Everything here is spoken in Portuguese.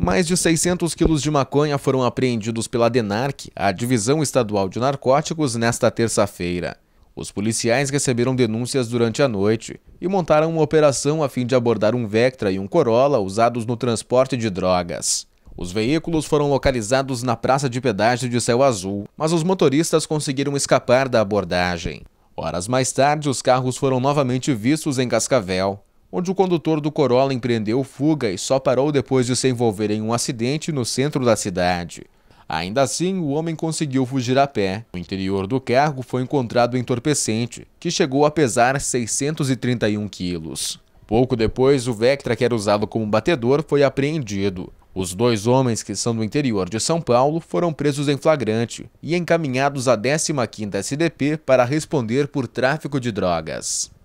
Mais de 600 quilos de maconha foram apreendidos pela DENARC, a Divisão Estadual de Narcóticos, nesta terça-feira. Os policiais receberam denúncias durante a noite e montaram uma operação a fim de abordar um Vectra e um Corolla usados no transporte de drogas. Os veículos foram localizados na praça de pedágio de Céu Azul, mas os motoristas conseguiram escapar da abordagem. Horas mais tarde, os carros foram novamente vistos em Cascavel onde o condutor do Corolla empreendeu fuga e só parou depois de se envolver em um acidente no centro da cidade. Ainda assim, o homem conseguiu fugir a pé. No interior do carro foi encontrado entorpecente, que chegou a pesar 631 quilos. Pouco depois, o Vectra, que era usado como batedor, foi apreendido. Os dois homens, que são do interior de São Paulo, foram presos em flagrante e encaminhados à 15ª SDP para responder por tráfico de drogas.